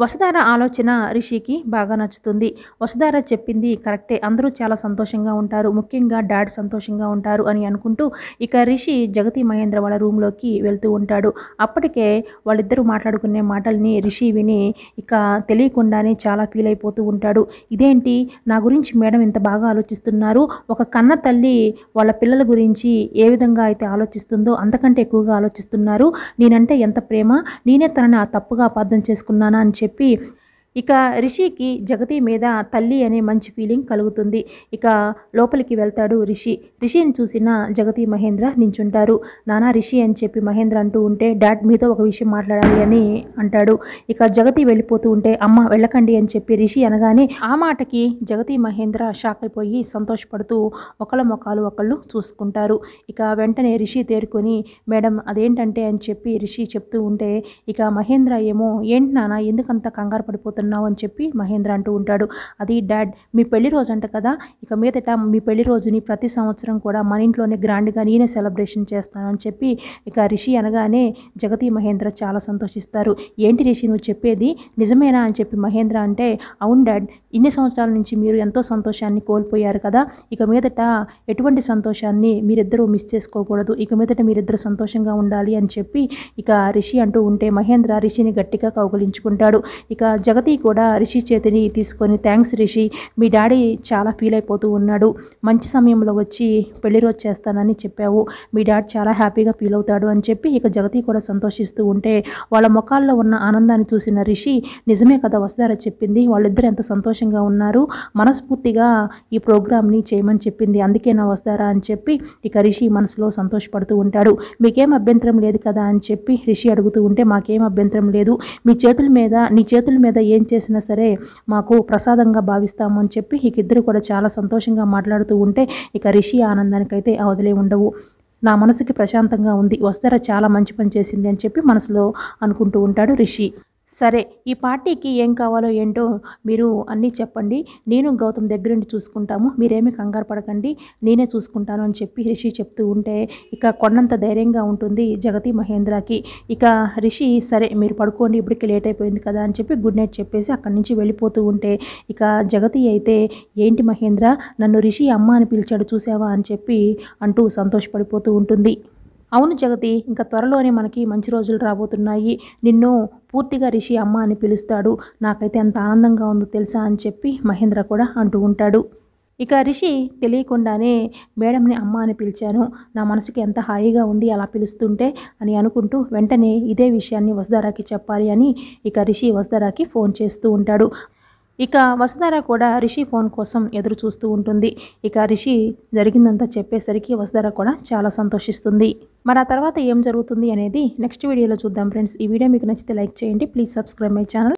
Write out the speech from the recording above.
వసుధార ఆలోచన రిషికి బాగా నచ్చుతుంది వసుధార చెప్పింది కరెక్టే అందరూ చాలా సంతోషంగా ఉంటారు ముఖ్యంగా డాడ్ సంతోషంగా ఉంటారు అని అనుకుంటూ ఇక రిషి జగతి మహేంద్ర వాళ్ళ రూమ్లోకి వెళ్తూ ఉంటాడు అప్పటికే వాళ్ళిద్దరూ మాట్లాడుకునే మాటల్ని రిషి విని ఇక తెలియకుండానే చాలా ఫీల్ అయిపోతూ ఉంటాడు ఇదేంటి నా గురించి మేడం ఇంత బాగా ఆలోచిస్తున్నారు ఒక కన్న తల్లి వాళ్ళ పిల్లల గురించి ఏ విధంగా అయితే ఆలోచిస్తుందో అంతకంటే ఎక్కువగా ఆలోచిస్తున్నారు నేనంటే ఎంత ప్రేమ నేనే తనని ఆ తప్పుగా అపార్థం చేసుకున్నానా అని చెప్పి ఇక రిషికి జగతి మీద తల్లి అనే మంచి ఫీలింగ్ కలుగుతుంది ఇక లోపలికి వెళ్తాడు రిషి రిషిని చూసిన జగతి మహేంద్ర నించుంటారు నానా రిషి అని చెప్పి మహేంద్ర అంటూ ఉంటే డాడ్ మీతో ఒక విషయం మాట్లాడాలి అని అంటాడు ఇక జగతి వెళ్ళిపోతూ ఉంటే అమ్మ వెళ్ళకండి అని చెప్పి రిషి అనగానే ఆ మాటకి జగతి మహేంద్ర షాక్ అయిపోయి సంతోషపడుతూ ఒకళ్ళ మొఖాలు ఒకళ్ళు చూసుకుంటారు ఇక వెంటనే రిషి తేరుకొని మేడం అదేంటంటే అని చెప్పి రిషి చెప్తూ ఉంటే ఇక మహేంద్ర ఏమో ఏంటి నానా ఎందుకంత కంగారు పడిపోతారు చేస్తున్నావు అని చెప్పి మహేంద్ర అంటూ ఉంటాడు అది డాడ్ మీ పెళ్లి రోజు అంట కదా ఇక మీదట మీ పెళ్లి రోజుని ప్రతి సంవత్సరం కూడా మన ఇంట్లోనే గ్రాండ్గా నేనే సెలబ్రేషన్ చేస్తాను అని చెప్పి ఇక రిషి అనగానే జగతి మహేంద్ర చాలా సంతోషిస్తారు ఏంటి రిషి నువ్వు చెప్పేది నిజమేనా అని చెప్పి మహేంద్ర అంటే అవును డాడ్ ఇన్ని సంవత్సరాల నుంచి మీరు ఎంతో సంతోషాన్ని కోల్పోయారు కదా ఇక మీదట ఎటువంటి సంతోషాన్ని మీరిద్దరూ మిస్ చేసుకోకూడదు ఇక మీదట మీరిద్దరు సంతోషంగా ఉండాలి అని చెప్పి ఇక రిషి అంటూ ఉంటే మహేంద్ర రిషిని గట్టిగా కౌగులించుకుంటాడు ఇక జగతి పార్వతి కూడా రిషి చేతిని తీసుకొని థ్యాంక్స్ రిషి మీ డాడీ చాలా ఫీల్ అయిపోతూ ఉన్నాడు మంచి సమయంలో వచ్చి పెళ్లి రోజు చేస్తానని చెప్పావు మీ డాడీ చాలా హ్యాపీగా ఫీల్ అవుతాడు అని చెప్పి ఇక జగతి కూడా సంతోషిస్తూ ఉంటే వాళ్ళ ముఖాల్లో ఉన్న ఆనందాన్ని చూసిన రిషి నిజమే కదా వస్తారా చెప్పింది వాళ్ళిద్దరు ఎంత సంతోషంగా ఉన్నారు మనస్ఫూర్తిగా ఈ ప్రోగ్రామ్ని చేయమని చెప్పింది అందుకే నా వస్తారా అని చెప్పి ఇక రిషి మనసులో సంతోషపడుతూ ఉంటాడు మీకేం అభ్యంతరం లేదు కదా అని చెప్పి రిషి అడుగుతూ ఉంటే మాకేం అభ్యంతరం లేదు మీ చేతుల మీద నీ చేతుల మీద ఏ ఏం చేసినా సరే మాకు ప్రసాదంగా భావిస్తాము అని చెప్పి ఇకిద్దరు కూడా చాలా సంతోషంగా మాట్లాడుతూ ఉంటే ఇక రిషి ఆనందానికైతే అవదలే ఉండవు నా మనసుకి ప్రశాంతంగా ఉంది వస్తారా చాలా మంచి పని చేసింది అని చెప్పి మనసులో అనుకుంటూ ఉంటాడు రిషి సరే ఈ పార్టీకి ఏం కావాలో ఏంటో మీరు అన్నీ చెప్పండి నేను గౌతమ్ దగ్గరుండి చూసుకుంటాము మీరేమీ కంగారు పడకండి నేనే చూసుకుంటాను అని చెప్పి రిషి చెప్తూ ఉంటే ఇక కొండంత ధైర్యంగా ఉంటుంది జగతి మహేంద్రకి ఇక రిషి సరే మీరు పడుకోండి ఇప్పటికి లేట్ అయిపోయింది కదా అని చెప్పి గుడ్ నైట్ చెప్పేసి అక్కడి నుంచి వెళ్ళిపోతూ ఉంటే ఇక జగతి అయితే ఏంటి మహేంద్ర నన్ను రిషి అమ్మ అని పిలిచాడు చూసావా అని చెప్పి అంటూ సంతోషపడిపోతూ ఉంటుంది అవును జగతి ఇంకా త్వరలోనే మనకి మంచి రోజులు రాబోతున్నాయి నిన్ను పూర్తిగా రిషి అమ్మ అని పిలుస్తాడు నాకైతే అంత ఆనందంగా ఉందో తెలుసా అని చెప్పి మహేంద్ర కూడా అంటూ ఉంటాడు ఇక రిషి తెలియకుండానే మేడంని అమ్మ అని పిలిచాను నా మనసుకి ఎంత హాయిగా ఉంది అలా పిలుస్తుంటే అని అనుకుంటూ వెంటనే ఇదే విషయాన్ని వసుధారాకి చెప్పాలి అని ఇక రిషి వసుధారాకి ఫోన్ చేస్తూ ఉంటాడు ఇక వసుధార కూడా రిషి ఫోన్ కోసం ఎదురు చూస్తూ ఉంటుంది ఇక రిషి జరిగిందంతా చెప్పేసరికి వసుధార కూడా చాలా సంతోషిస్తుంది మరి ఆ తర్వాత ఏం జరుగుతుంది అనేది నెక్స్ట్ వీడియోలో చూద్దాం ఫ్రెండ్స్ ఈ వీడియో మీకు నచ్చితే లైక్ చేయండి ప్లీజ్ సబ్స్క్రైబ్ మై ఛానల్